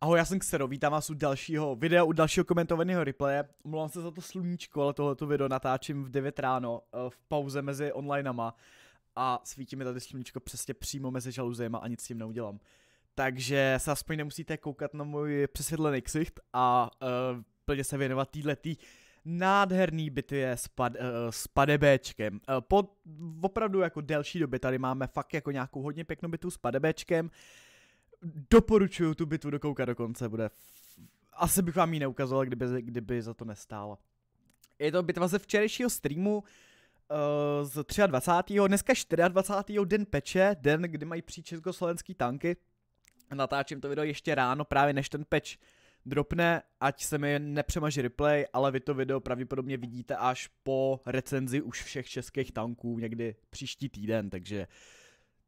Ahoj, já jsem Xero, vítám vás u dalšího videa, u dalšího komentovaného replaye. Omlouvám se za to sluníčko, ale tohleto video natáčím v 9 ráno, eh, v pauze mezi onlinama. A svítí mi tady sluníčko přesně přímo mezi žaluzema a nic s tím neudělám. Takže se aspoň nemusíte koukat na můj přesvědlený ksicht a uh, plně se věnovat týhletý nádherný bitvě s, pad, uh, s padebéčkem. Uh, po opravdu jako delší době tady máme fakt jako nějakou hodně pěknou bitvu s padebéčkem. Uh, doporučuju tu bitvu dokoukat do konce, bude... F... Asi bych vám ji neukazoval, kdyby, kdyby za to nestála. Je to bitva ze včerejšího streamu uh, z 23. Dneska 24. den peče, den, kdy mají přijít československý tanky. Natáčím to video ještě ráno, právě než ten peč dropne, ať se mi nepřemaží replay, ale vy to video pravděpodobně vidíte až po recenzi už všech českých tanků někdy příští týden, takže uh,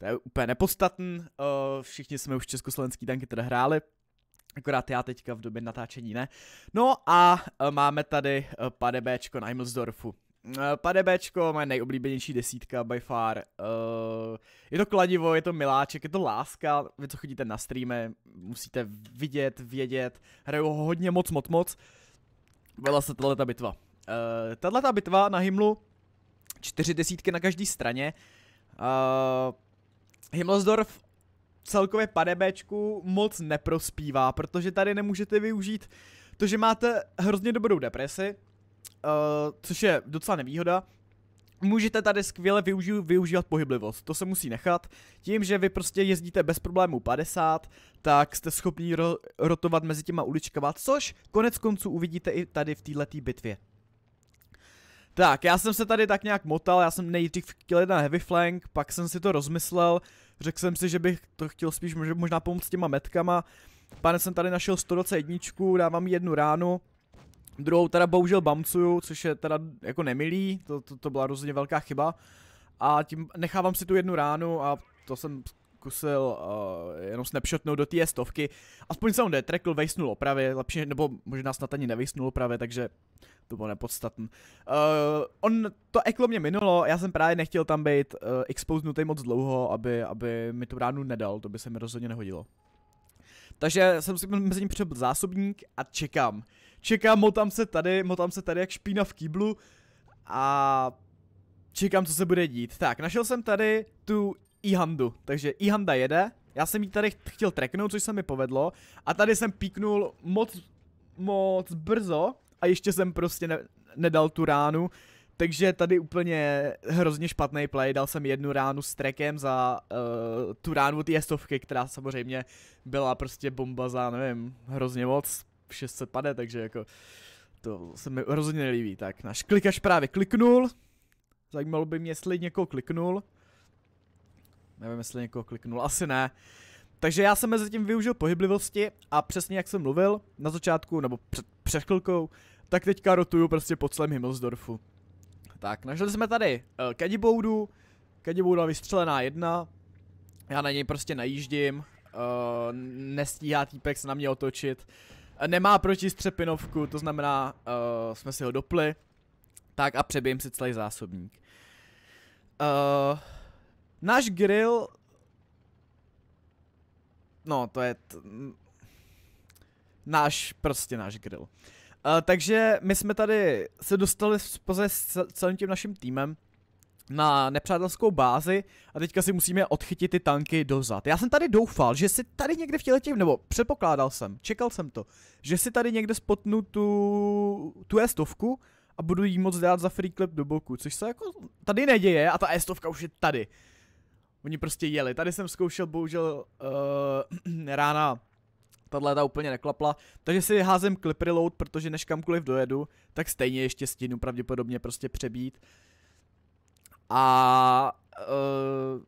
to je úplně nepostatný, eh, všichni jsme už československý tanky teda hráli, akorát já teďka v době natáčení ne. No a eh, máme tady uh, padebéčko na Himmelsdorfu. Pade Bčko, moje nejoblíbenější desítka by far. Uh, je to kladivo, je to miláček, je to láska. Vy, co chodíte na streamy, musíte vidět, vědět. Hraju ho hodně moc, moc, moc. Byla se tato bitva. Uh, tato bitva na Himlu, čtyři desítky na každé straně. Uh, Himmelsdorf celkově padebečku moc neprospívá, protože tady nemůžete využít to, že máte hrozně dobrou depresi, uh, což je docela nevýhoda, Můžete tady skvěle využí, využívat pohyblivost, to se musí nechat. Tím, že vy prostě jezdíte bez problémů 50, tak jste schopni ro- rotovat mezi těma uličkama, což konec konců uvidíte i tady v této bitvě. Tak, já jsem se tady tak nějak motal, já jsem nejdřív chtěl jít na heavy flank, pak jsem si to rozmyslel, řekl jsem si, že bych to chtěl spíš možná pomoct s těma metkama, pane jsem tady našel 121, dávám jednu ránu, druhou teda bohužel bamcuju, což je teda jako nemilý, to, to, to byla rozhodně velká chyba, a tím nechávám si tu jednu ránu a to jsem zkusil uh, jenom snapshotnout do té stovky. Aspoň se on detrekl, vejsnul opravy, lepší, nebo možná snad ani nevejsnul opravy, takže to bylo nepodstatné. Uh, on, to eklo mě minulo, já jsem právě nechtěl tam být uh, expoznutý moc dlouho, aby, aby mi tu ránu nedal, to by se mi rozhodně nehodilo. Takže jsem si mezi ním přebyl zásobník a čekám. Čekám, motám se tady, motám se tady jak špína v kýblu a čekám, co se bude dít. Tak, našel jsem tady tu i Handu. Takže i Handa jede. Já jsem jí tady chtěl treknout, což se mi povedlo. A tady jsem píknul moc, moc brzo. A ještě jsem prostě ne, nedal tu ránu. Takže tady úplně hrozně špatný play, dal jsem jednu ránu s trekem za uh, tu ránu té jestovky, která samozřejmě byla prostě bomba za, nevím, hrozně moc, 600 pade, takže jako to se mi hrozně nelíbí. Tak náš klikaš právě kliknul, zajímalo by mě, jestli někoho kliknul. Nevím, jestli někoho kliknul, asi ne. Takže já jsem mezi tím využil pohyblivosti a přesně jak jsem mluvil na začátku, nebo před, před chvilkou, tak teďka rotuju prostě po celém Himmelsdorfu. Tak, našli jsme tady uh, Kadiboudu, Kadibouda vystřelená jedna, já na něj prostě najíždím, uh, nestíhá týpek se na mě otočit, nemá proti střepinovku, to znamená, uh, jsme si ho dopli, tak a přebijím si celý zásobník. Uh, Náš grill... No, to je... T... Náš, prostě náš grill. Uh, takže my jsme tady se dostali spoze s celým tím naším týmem na nepřátelskou bázi a teďka si musíme odchytit ty tanky dozad. Já jsem tady doufal, že si tady někde v těch, nebo předpokládal jsem, čekal jsem to, že si tady někde spotnu tu, tu estovku a budu jí moc dát za free clip do boku, což se jako tady neděje a ta estovka už je tady. Oni prostě jeli. Tady jsem zkoušel bohužel uh, rána tahle ta úplně neklapla, takže si házem clip reload, protože než kamkoliv dojedu, tak stejně ještě stínu, pravděpodobně prostě přebít. A uh,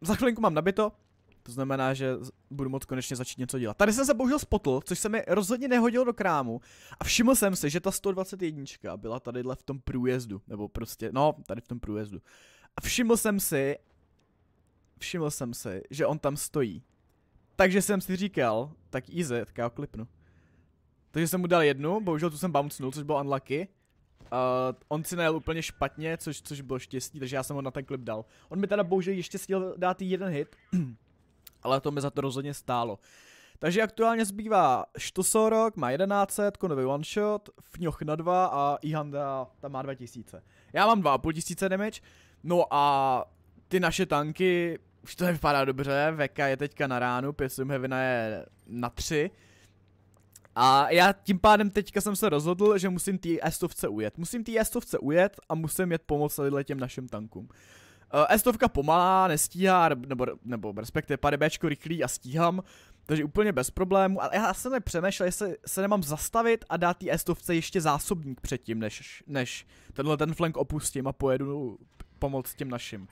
za chvilinku mám nabito, to znamená, že budu moc konečně začít něco dělat. Tady jsem se bohužel spotl, což se mi rozhodně nehodil do krámu. A všiml jsem si, že ta 121 byla tadyhle v tom průjezdu. Nebo prostě, no, tady v tom průjezdu. A všiml jsem si všiml jsem si, že on tam stojí. Takže jsem si říkal, tak easy, tak já ho klipnu. Takže jsem mu dal jednu, bohužel tu jsem bouncnul, což bylo unlucky. Uh, on si najel úplně špatně, což, což bylo štěstí, takže já jsem ho na ten klip dal. On mi teda bohužel ještě stihl dát jeden hit, ale to mi za to rozhodně stálo. Takže aktuálně zbývá Štosorok, má 1100, konový one shot, Fňoch na 2 a Ihanda tam má 2000. Já mám 2500 damage, no a ty naše tanky už to nevypadá dobře, Veka je teďka na ránu, Pesum Hevina je na tři. A já tím pádem teďka jsem se rozhodl, že musím ty estovce ujet. Musím ty estovce ujet a musím jet pomoct těm našim tankům. Uh, eh, Estovka pomalá, nestíhá, nebo, nebo respektive padebéčko rychlý a stíhám, takže úplně bez problému, ale já jsem nepřemýšlel, jestli se nemám zastavit a dát tý Estovce ještě zásobník předtím, než, než tenhle ten flank opustím a pojedu pomoct těm našim.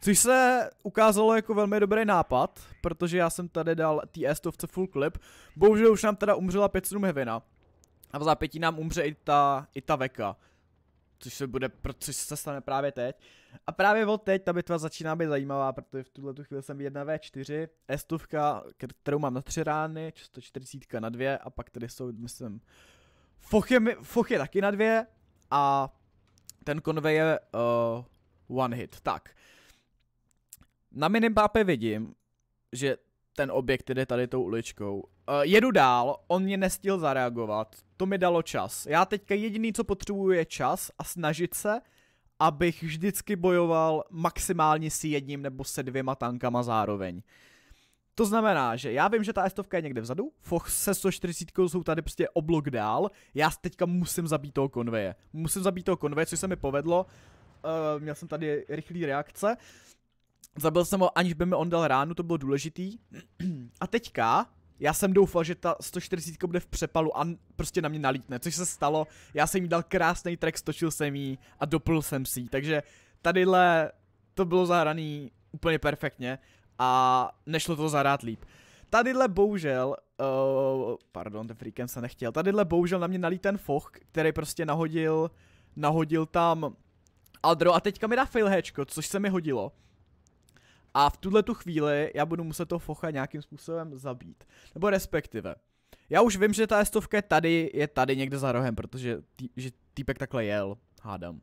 Což se ukázalo jako velmi dobrý nápad, protože já jsem tady dal TS to full clip. Bohužel už nám teda umřela 5-7 Hevina. A v zápětí nám umře i ta, i ta Veka. Což se bude, což se stane právě teď. A právě od teď ta bitva začíná být zajímavá, protože v tuhle tu chvíli jsem 1v4, s kterou mám na tři rány, 140 na dvě a pak tady jsou, myslím, Foch je, Foch je taky na dvě a ten konvej je uh, one hit. Tak, na minimapě vidím, že ten objekt jde tady tou uličkou. Uh, jedu dál, on mě nestihl zareagovat, to mi dalo čas. Já teďka jediný, co potřebuju, je čas a snažit se, abych vždycky bojoval maximálně s jedním nebo se dvěma tankama zároveň. To znamená, že já vím, že ta estovka je někde vzadu, Fox se 140 jsou tady prostě oblok dál, já teďka musím zabít toho konveje. Musím zabít toho konveje, což se mi povedlo, uh, měl jsem tady rychlý reakce, Zabil jsem ho, aniž by mi on dal ránu, to bylo důležitý. A teďka, já jsem doufal, že ta 140 bude v přepalu a prostě na mě nalítne, což se stalo. Já jsem jí dal krásný track, stočil jsem jí a doplul jsem si ji, takže tadyhle to bylo zahraný úplně perfektně a nešlo to zahrát líp. Tadyhle bohužel, uh, pardon, ten freakem se nechtěl, tadyhle bohužel na mě nalít ten foch, který prostě nahodil, nahodil tam Aldro a teďka mi dá failhečko, což se mi hodilo. A v tuhle tu chvíli já budu muset toho focha nějakým způsobem zabít. Nebo respektive. Já už vím, že ta estovka je tady, je tady někde za rohem, protože tý, že týpek takhle jel, hádám.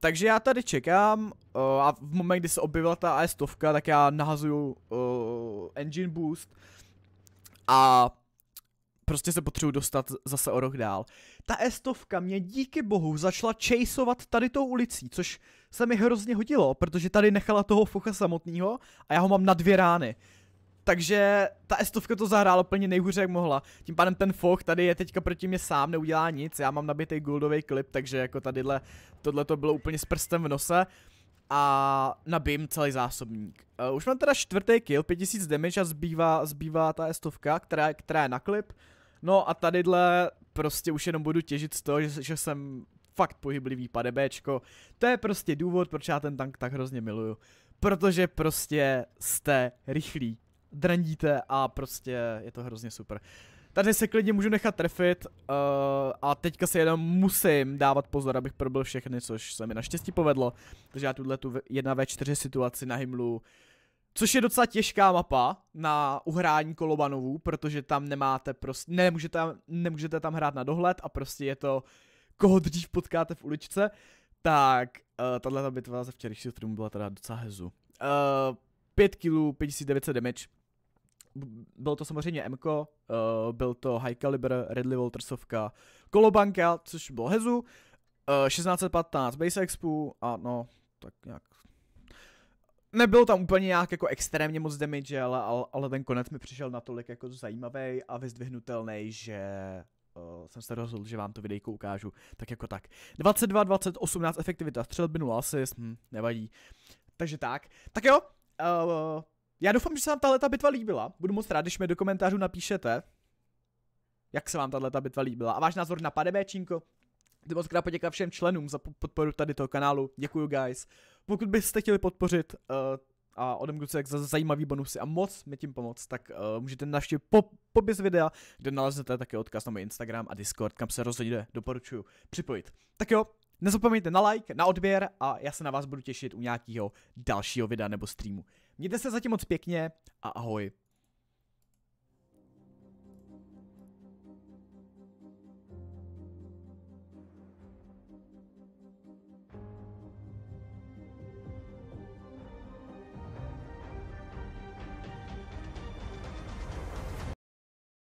Takže já tady čekám uh, a v moment, kdy se objevila ta AS stovka, tak já nahazuju uh, engine boost a prostě se potřebuji dostat zase o rok dál. Ta estovka mě díky bohu začala chaseovat tady tou ulicí, což se mi hrozně hodilo, protože tady nechala toho focha samotného a já ho mám na dvě rány. Takže ta estovka to zahrála úplně nejhůře, jak mohla. Tím pádem ten foch tady je teďka proti mě sám, neudělá nic, já mám nabitý guldový klip, takže jako tadyhle, tohle to bylo úplně s prstem v nose a nabím celý zásobník. Eh, už mám teda čtvrtý kill, 5000 damage a zbývá, zbývá ta estovka, která, která je na klip. No a tadyhle prostě už jenom budu těžit z toho, že, že jsem fakt pohyblivý padebéčko. To je prostě důvod, proč já ten tank tak hrozně miluju. Protože prostě jste rychlí, drandíte a prostě je to hrozně super. Tady se klidně můžu nechat trefit uh, a teďka se jenom musím dávat pozor, abych probil všechny, což se mi naštěstí povedlo. Takže já tuhle tu 1v4 situaci na Himlu Což je docela těžká mapa na uhrání Kolobanovů, protože tam nemáte prostě, nemůžete nemůžete tam hrát na dohled a prostě je to, koho dřív potkáte v uličce, tak uh, tahle bitva ze včerejšího streamu byla teda docela hezu. Uh, 5 kg, 5900 damage. Byl to samozřejmě MK, uh, eh, byl to High Caliber, Redley Voltersovka, Kolobanka, což bylo hezu, uh, eh, 1615 base Expo a no, tak nějak nebyl tam úplně nějak jako extrémně moc damage, ale, ale ten konec mi přišel natolik jako zajímavý a vyzdvihnutelný, že uh, jsem se rozhodl, že vám to videjko ukážu, tak jako tak. 22, 20, 18 efektivita, střelby 0 assist, hm, nevadí. Takže tak, tak jo, uh, já doufám, že se vám tahle bitva líbila, budu moc rád, když mi do komentářů napíšete, jak se vám tahle bitva líbila a váš názor na padebéčínko, moc krát poděkovat všem členům za podporu tady toho kanálu. Děkuju, guys. Pokud byste chtěli podpořit uh, a odemknout se za zajímavý bonusy a moc mi tím pomoct, tak uh, můžete navštívit po, popis videa, kde naleznete také odkaz na můj Instagram a Discord, kam se rozhodně doporučuju připojit. Tak jo, nezapomeňte na like, na odběr a já se na vás budu těšit u nějakého dalšího videa nebo streamu. Mějte se zatím moc pěkně a ahoj.